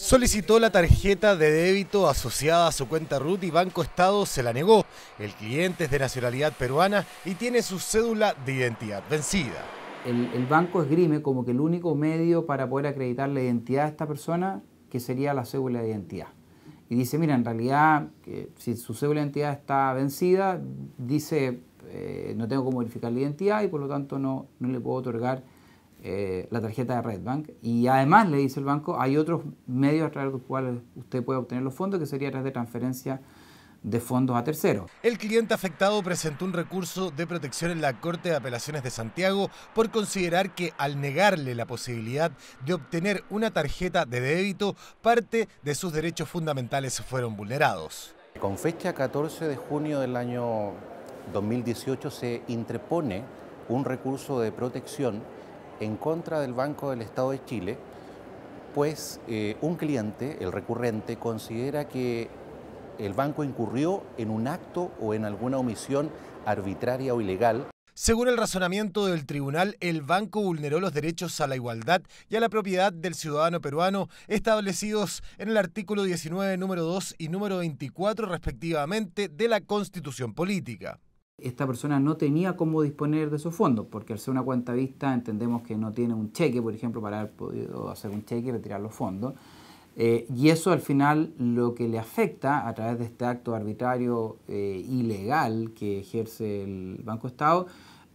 Solicitó la tarjeta de débito asociada a su cuenta RUT y Banco Estado se la negó. El cliente es de nacionalidad peruana y tiene su cédula de identidad vencida. El, banco esgrime como que el único medio para poder acreditar la identidad de esta persona, que sería la cédula de identidad. Y dice, mira, en realidad, que si su cédula de identidad está vencida, dice, eh, no tengo cómo verificar la identidad y por lo tanto no, no le puedo otorgar eh, la tarjeta de Red Bank... Y además, le dice el banco, hay otros medios a través de los cuales usted puede obtener los fondos, que sería a través de transferencia de fondos a terceros. El cliente afectado presentó un recurso de protección en la Corte de Apelaciones de Santiago por considerar que al negarle la posibilidad de obtener una tarjeta de débito, parte de sus derechos fundamentales fueron vulnerados. Con fecha 14 de junio del año 2018 se interpone un recurso de protección en contra del Banco del Estado de Chile, pues eh, un cliente, el recurrente, considera que el banco incurrió en un acto o en alguna omisión arbitraria o ilegal. Según el razonamiento del tribunal, el banco vulneró los derechos a la igualdad y a la propiedad del ciudadano peruano establecidos en el artículo 19, número 2 y número 24 respectivamente de la Constitución Política esta persona no tenía cómo disponer de esos fondos, porque al ser una cuenta vista entendemos que no tiene un cheque, por ejemplo, para haber podido hacer un cheque y retirar los fondos. Eh, y eso al final lo que le afecta a través de este acto arbitrario eh, ilegal que ejerce el Banco Estado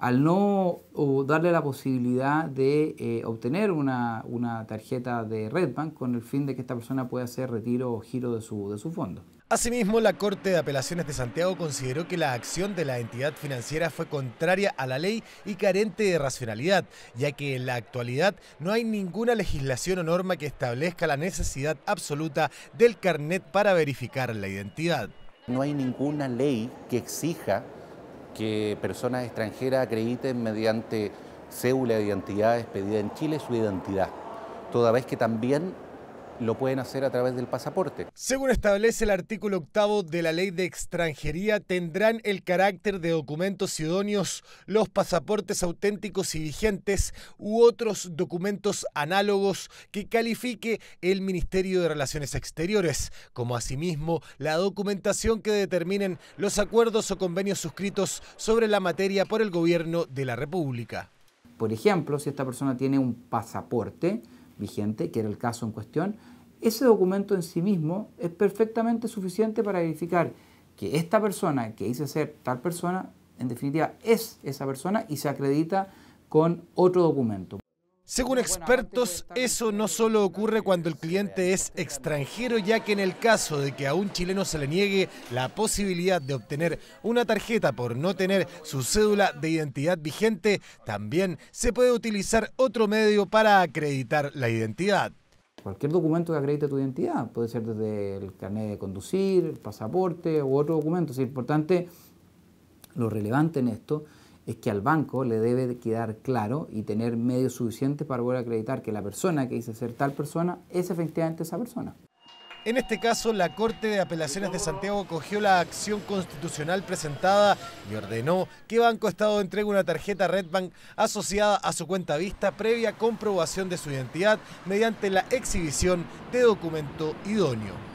al no darle la posibilidad de eh, obtener una, una, tarjeta de Redbank con el fin de que esta persona pueda hacer retiro o giro de su, de su fondo. Asimismo, la Corte de Apelaciones de Santiago consideró que la acción de la entidad financiera fue contraria a la ley y carente de racionalidad, ya que en la actualidad no hay ninguna legislación o norma que establezca la necesidad absoluta del carnet para verificar la identidad. No hay ninguna ley que exija que personas extranjeras acrediten mediante cédula de identidad expedida en Chile su identidad, toda vez que también lo pueden hacer a través del pasaporte. Según establece el artículo octavo de la ley de extranjería, tendrán el carácter de documentos idóneos los pasaportes auténticos y vigentes u otros documentos análogos que califique el Ministerio de Relaciones Exteriores, como asimismo la documentación que determinen los acuerdos o convenios suscritos sobre la materia por el Gobierno de la República. Por ejemplo, si esta persona tiene un pasaporte, vigente, que era el caso en cuestión, ese documento en sí mismo es perfectamente suficiente para verificar que esta persona que dice ser tal persona, en definitiva, es esa persona y se acredita con otro documento. Según expertos, eso no solo ocurre cuando el cliente es extranjero, ya que en el caso de que a un chileno se le niegue la posibilidad de obtener una tarjeta por no tener su cédula de identidad vigente, también se puede utilizar otro medio para acreditar la identidad. Cualquier documento que acredite tu identidad, puede ser desde el carnet de conducir, pasaporte u otro documento. Es importante, lo relevante en esto es que al banco le debe quedar claro y tener medios suficientes para poder acreditar que la persona que dice ser tal persona es efectivamente esa persona. En este caso, la Corte de Apelaciones de Santiago cogió la acción constitucional presentada y ordenó que Banco Estado entregue una tarjeta Redbank asociada a su cuenta vista previa comprobación de su identidad mediante la exhibición de documento idóneo.